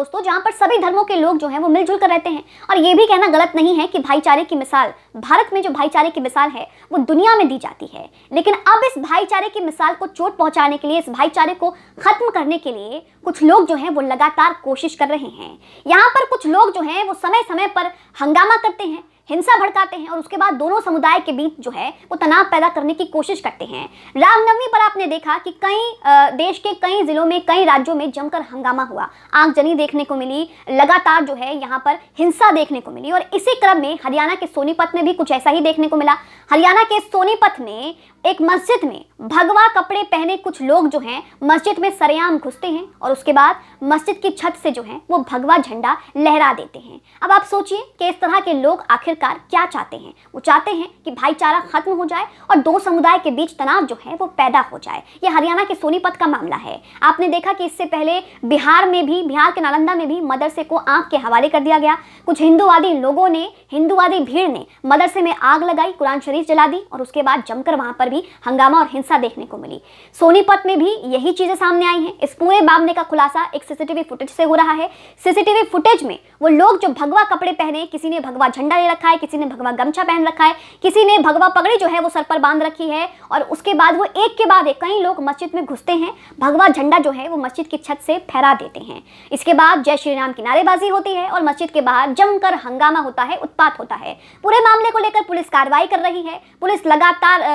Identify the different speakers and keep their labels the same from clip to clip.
Speaker 1: दोस्तों जहाँ पर सभी धर्मों के लोग जो हैं वो मिलजुल कर रहते हैं और ये भी कहना गलत नहीं है कि भाईचारे की मिसाल भारत में जो भाईचारे की मिसाल है वो दुनिया में दी जाती है लेकिन अब इस भाईचारे की मिसाल को चोट पहुंचाने के लिए इस भाईचारे को खत्म करने के लिए कुछ लोग जो हैं वो लगातार कोशिश कर रहे हैं यहाँ पर कुछ लोग जो हैं वो समय समय पर हंगामा करते हैं हिंसा भड़काते हैं और उसके बाद दोनों समुदाय के बीच जो है वो तनाव पैदा करने की कोशिश करते हैं रामनवमी पर आपने देखा कि कई देश के कई जिलों में कई राज्यों में जमकर हंगामा हुआ आगजनी देखने को मिली लगातार जो है यहाँ पर हिंसा देखने को मिली और इसी क्रम में हरियाणा के सोनीपत में भी कुछ ऐसा ही देखने को मिला हरियाणा के सोनीपत में एक मस्जिद में भगवा कपड़े पहने कुछ लोग जो हैं मस्जिद में सरेआम घुसते हैं और उसके बाद मस्जिद की छत से जो है वो भगवा झंडा लहरा देते हैं अब आप सोचिए कि इस तरह के लोग आखिरकार क्या चाहते हैं वो चाहते हैं कि भाईचारा खत्म हो जाए और दो समुदाय के बीच तनाव जो है वो पैदा हो जाए ये हरियाणा के सोनीपत का मामला है आपने देखा कि इससे पहले बिहार में भी बिहार के नालंदा में भी मदरसे को आँख के हवाले कर दिया गया कुछ हिंदूवादी लोगों ने हिंदूवादी भीड़ ने मदरसे में आग लगाई कुरान शरीफ गोलियां जला दी और उसके बाद जमकर वहां पर भी हंगामा और हिंसा देखने को मिली सोनीपत में भी यही चीजें सामने आई हैं इस पूरे मामले का खुलासा एक सीसीटीवी फुटेज से हो रहा है सीसीटीवी फुटेज में वो लोग जो भगवा कपड़े पहने किसी ने भगवा झंडा ले रखा है किसी ने भगवा गमछा पहन रखा है किसी ने भगवा पगड़ी जो है वो सर पर बांध रखी है और उसके बाद वो एक के बाद एक कई लोग मस्जिद में घुसते हैं भगवा झंडा जो है वो मस्जिद की छत से फहरा देते हैं इसके बाद जय श्री राम की नारेबाजी होती है और मस्जिद के बाहर जमकर हंगामा होता है उत्पात होता है पूरे मामले को लेकर पुलिस कार्रवाई कर रही है है पुलिस लगातार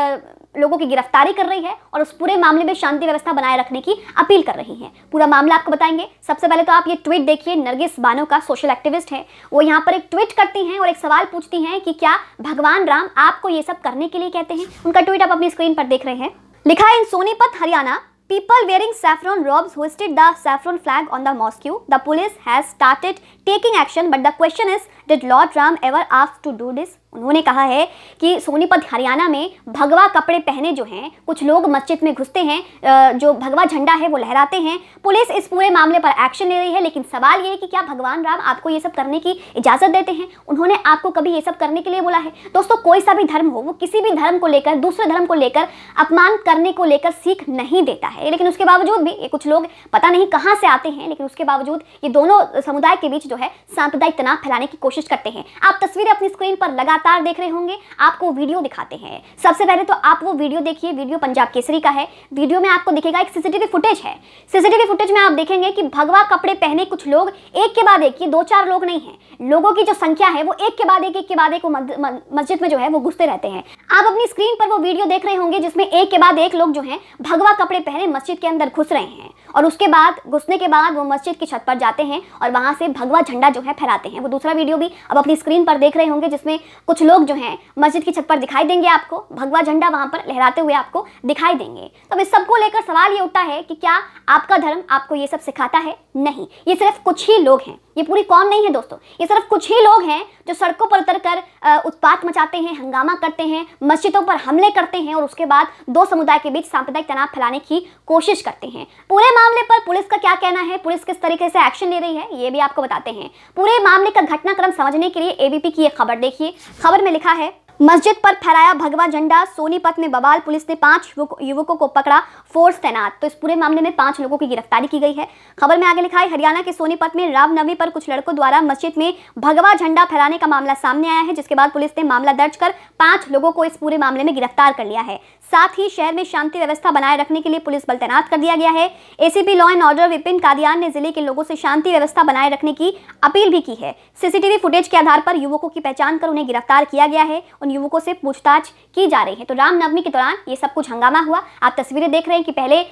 Speaker 1: लोगों की गिरफ्तारी कर रही है और उस पूरे मामले में शांति व्यवस्था बनाए रखने की अपील कर रही है पूरा मामला आपको बताएंगे सबसे पहले तो आप ये ट्वीट देखिए नरगिस बानो का सोशल एक्टिविस्ट है वो यहाँ पर एक ट्वीट करती हैं और एक सवाल पूछती हैं कि क्या भगवान राम आपको ये सब करने के लिए कहते हैं उनका ट्वीट आप अपनी स्क्रीन पर देख रहे हैं लिखा है in Sonipat Haryana people wearing saffron robes hosted the saffron flag on the mosque the police has started taking action but the question is did lord Ram ever ask to do this उन्होंने कहा है कि सोनीपत हरियाणा में भगवा कपड़े पहने जो हैं कुछ लोग मस्जिद में घुसते हैं जो भगवा झंडा है वो लहराते हैं पुलिस इस पूरे मामले पर एक्शन ले रही है लेकिन सवाल ये है कि क्या भगवान राम आपको ये सब करने की इजाज़त देते हैं उन्होंने आपको कभी ये सब करने के लिए बोला है दोस्तों कोई सा भी धर्म हो वो किसी भी धर्म को लेकर दूसरे धर्म को लेकर अपमान करने को लेकर सीख नहीं देता है लेकिन उसके बावजूद भी ये कुछ लोग पता नहीं कहाँ से आते हैं लेकिन उसके बावजूद ये दोनों समुदाय के बीच जो है सांप्रदायिक तनाव फैलाने की कोशिश करते हैं आप तस्वीरें अपनी स्क्रीन पर लगाते लगातार देख रहे होंगे आपको वीडियो दिखाते हैं सबसे पहले तो आप वो वीडियो देखिए वीडियो पंजाब केसरी का है वीडियो में आपको दिखेगा एक सीसीटीवी फुटेज है सीसीटीवी फुटेज में आप देखेंगे कि भगवा कपड़े पहने कुछ लोग एक के बाद एक ये दो चार लोग नहीं है लोगों की जो संख्या है वो एक के बाद एक एक के बाद एक मस्जिद में जो है वो घुसते रहते हैं आप अपनी स्क्रीन पर वो वीडियो देख रहे होंगे जिसमें एक के बाद एक लोग जो है भगवा कपड़े पहने मस्जिद के अंदर घुस रहे हैं और उसके बाद घुसने के बाद वो मस्जिद की छत पर जाते हैं और वहां से भगवा झंडा जो है फहराते हैं वो दूसरा वीडियो भी अब अपनी स्क्रीन पर देख रहे होंगे जिसमें कुछ लोग जो हैं मस्जिद की छत पर दिखाई देंगे आपको भगवा झंडा वहां पर लहराते हुए आपको दिखाई देंगे तो अब इस सबको लेकर सवाल ये उठता है कि क्या आपका धर्म आपको ये सब सिखाता है नहीं ये सिर्फ कुछ ही लोग हैं ये पूरी कौम नहीं है दोस्तों ये सिर्फ कुछ ही लोग हैं जो सड़कों पर उतर कर उत्पात मचाते हैं हंगामा करते हैं मस्जिदों पर हमले करते हैं और उसके बाद दो समुदाय के बीच सांप्रदायिक तनाव फैलाने की कोशिश करते हैं पूरे मामले पर पुलिस का क्या कहना है पुलिस किस तरीके से एक्शन ले रही है ये भी आपको बताते हैं पूरे मामले का घटनाक्रम समझने के लिए एबीपी की एक खबर देखिए खबर में लिखा है मस्जिद पर फहराया भगवा झंडा सोनीपत में बवाल पुलिस ने पांच युवकों को पकड़ा फोर्स तैनात तो इस पूरे मामले में पांच लोगों की गिरफ्तारी की गई है खबर में आगे लिखा है हरियाणा के सोनीपत में रामनवमी पर कुछ लड़कों द्वारा मस्जिद में भगवा झंडा फहराने का मामला सामने आया है जिसके बाद पुलिस ने मामला दर्ज कर पांच लोगों को इस पूरे मामले में गिरफ्तार कर लिया है साथ ही शहर में शांति व्यवस्था बनाए रखने के लिए पुलिस बल तैनात कर दिया गया है ACP law and order Vipin Kadian ने जिले के लोगों से शांति व्यवस्था बनाए रखने की अपील भी की है सीसीटीवी फुटेज के आधार पर युवकों की पहचान कर उन्हें गिरफ्तार किया गया है उन युवकों से पूछताछ की जा रही है तो रामनवमी के दौरान ये सब कुछ हंगामा हुआ आप तस्वीरें देख रहे हैं कि पहले आ,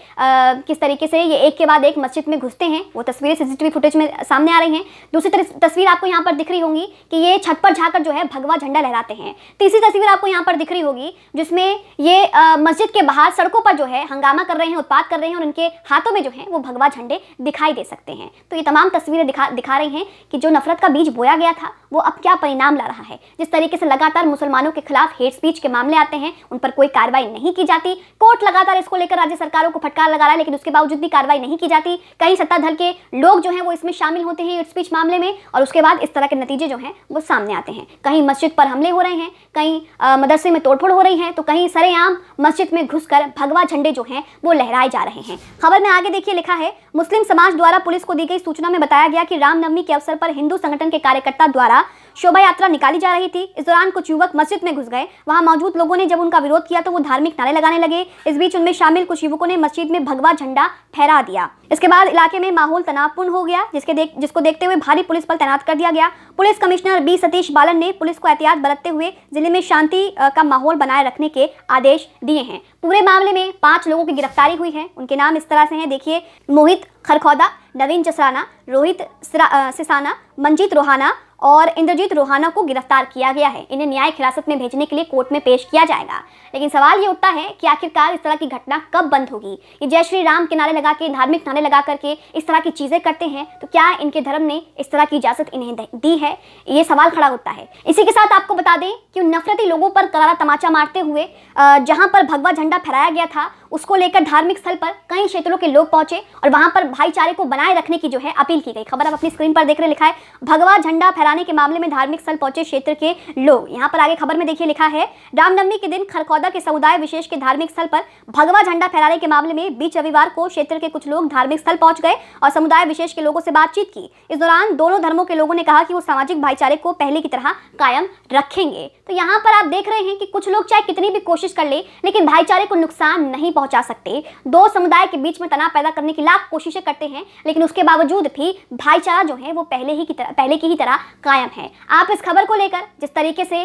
Speaker 1: किस तरीके से ये एक के बाद एक मस्जिद में घुसते हैं वो तस्वीरें सीसीटीवी फुटेज में सामने आ रही हैं दूसरी तस्वीर आपको यहाँ पर दिख रही होंगी कि ये छत पर झाकर जो है भगवा झंडा लहराते हैं तीसरी तस्वीर आपको यहाँ पर दिख रही होगी जिसमें ये मस्जिद के बाहर सड़कों पर जो है हंगामा कर रहे हैं उत्पाद कर रहे हैं और उनके हाथों में जो है वो भगवा झंडे दिखाई दे सकते हैं तो ये तमाम तस्वीरें दिखा दिखा रही हैं कि जो नफरत का बीज बोया गया था वो अब क्या परिणाम ला रहा है जिस तरीके से लगातार मुसलमान मुसलमानों के खिलाफ हेट स्पीच के मामले आते हैं उन पर कोई कार्रवाई नहीं की जाती कोर्ट लगातार इसको लेकर राज्य सरकारों को फटकार लगा रहा है लेकिन उसके बावजूद भी कार्रवाई नहीं की जाती कई सत्ताधर के लोग जो हैं वो इसमें शामिल होते हैं हेट स्पीच मामले में और उसके बाद इस तरह के नतीजे जो हैं वो सामने आते हैं कहीं मस्जिद पर हमले हो रहे हैं कहीं मदरसे में तोड़फोड़ हो रही है तो कहीं सरेआम मस्जिद में घुस भगवा झंडे जो हैं वो लहराए जा रहे हैं खबर में आगे देखिए लिखा है मुस्लिम समाज द्वारा पुलिस को दी गई सूचना में बताया गया कि रामनवमी के अवसर पर हिंदू संगठन के कार्यकर्ता द्वारा शोभा यात्रा निकाली जा रही थी इस दौरान कुछ युवक मस्जिद में घुस गए वहां मौजूद लोगों ने जब उनका विरोध किया तो वो धार्मिक नारे लगाने लगे इस बीच उनमें शामिल कुछ युवकों ने मस्जिद में भगवा झंडा फहरा दिया इसके बाद इलाके में माहौल तनावपूर्ण हो गया जिसके देख जिसको देखते हुए भारी पुलिस बल तैनात कर दिया गया police commissioner B Satish Balan ने पुलिस को एहतियात बरतते हुए जिले में शांति का माहौल बनाए रखने के आदेश दिए हैं पूरे मामले में पांच लोगों की गिरफ्तारी हुई है उनके नाम इस तरह से हैं देखिए मोहित खरखौदा नवीन जसराना रोहित सिसाना मंजीत रोहाना और इंद्रजीत रोहाना को गिरफ्तार किया गया है इन्हें न्यायिक हिरासत में भेजने के लिए कोर्ट में पेश किया जाएगा लेकिन सवाल ये उठता है कि आखिरकार इस तरह की घटना कब बंद होगी ये जय श्री राम के नारे लगा के धार्मिक नारे लगा करके इस तरह की चीज़ें करते हैं तो क्या इनके धर्म ने इस तरह की इजाज़त इन्हें दी है ये सवाल खड़ा होता है इसी के साथ आपको बता दें कि नफरती लोगों पर करारा तमाचा मारते हुए जहाँ पर भगवा झंडा फहराया गया था उसको लेकर धार्मिक स्थल पर कई क्षेत्रों के लोग पहुंचे और वहां पर भाईचारे को बनाए रखने की जो है अपील की गई खबर आप अपनी स्क्रीन पर देख रहे लिखा है भगवा झंडा फहराने के मामले में धार्मिक स्थल पहुंचे क्षेत्र के लोग यहाँ पर आगे खबर में देखिए लिखा है रामनवमी के दिन खरकौदा के समुदाय विशेष के धार्मिक स्थल पर भगवा झंडा फहराने के मामले में बीच रविवार को क्षेत्र के कुछ लोग धार्मिक स्थल पहुंच गए और समुदाय विशेष के लोगों से बातचीत की इस दौरान दोनों धर्मों के लोगों ने कहा कि वो सामाजिक भाईचारे को पहले की तरह कायम रखेंगे तो यहाँ पर आप देख रहे हैं कि कुछ लोग चाहे कितनी भी कोशिश कर लेकिन भाईचारे को नुकसान नहीं पहुंच पहुंचा सकते दो समुदाय के बीच में तनाव पैदा करने की लाख कोशिशें करते हैं लेकिन उसके बावजूद भी भाईचारा जो है वो पहले ही की तरह पहले की ही तरह कायम है आप इस खबर को लेकर जिस तरीके से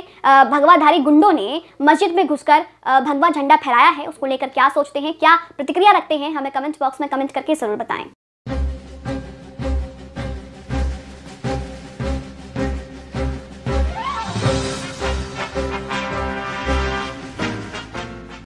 Speaker 1: भगवाधारी गुंडों ने मस्जिद में घुसकर भगवा झंडा फहराया है उसको लेकर क्या सोचते हैं क्या प्रतिक्रिया रखते हैं हमें कमेंट बॉक्स में कमेंट करके ज़रूर बताएं